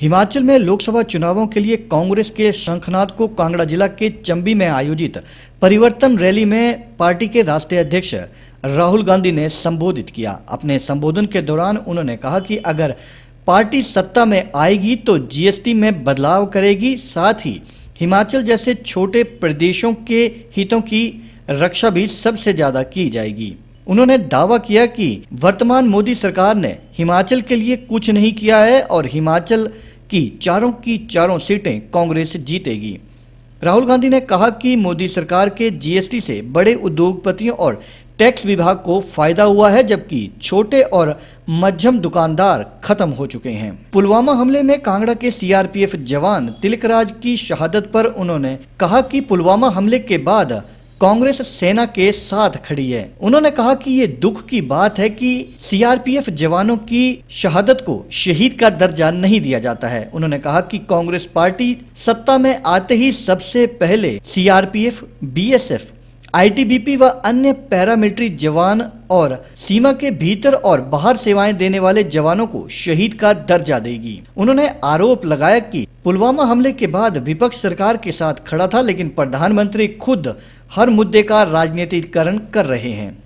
हिमाचल में लोकसभा चुनावों के लिए कांग्रेस के शंखनाथ को कांगड़ा जिला के चंबी में आयोजित परिवर्तन रैली में पार्टी के राष्ट्रीय अध्यक्ष राहुल गांधी ने संबोधित किया अपने संबोधन के दौरान उन्होंने कहा कि अगर पार्टी सत्ता में आएगी तो जीएसटी में बदलाव करेगी साथ ही हिमाचल जैसे छोटे प्रदेशों के हितों की रक्षा भी सबसे ज्यादा की जाएगी उन्होंने दावा किया कि वर्तमान मोदी सरकार ने हिमाचल के लिए कुछ नहीं किया है और हिमाचल कि चारों की चारों सीटें कांग्रेस जीतेगी राहुल गांधी ने कहा कि मोदी सरकार के जीएसटी से बड़े उद्योगपतियों और टैक्स विभाग को फायदा हुआ है जबकि छोटे और मध्यम दुकानदार खत्म हो चुके हैं पुलवामा हमले में कांगड़ा के सीआरपीएफ जवान तिलकराज की शहादत पर उन्होंने कहा कि पुलवामा हमले के बाद कांग्रेस सेना के साथ खड़ी है उन्होंने कहा कि ये दुख की बात है कि सीआरपीएफ जवानों की शहादत को शहीद का दर्जा नहीं दिया जाता है उन्होंने कहा कि कांग्रेस पार्टी सत्ता में आते ही सबसे पहले सीआरपीएफ बीएसएफ आईटीबीपी व अन्य पैरामिलिट्री जवान और सीमा के भीतर और बाहर सेवाएं देने वाले जवानों को शहीद का दर्जा देगी उन्होंने आरोप लगाया कि पुलवामा हमले के बाद विपक्ष सरकार के साथ खड़ा था लेकिन प्रधानमंत्री खुद हर मुद्दे का राजनीतिकरण कर रहे हैं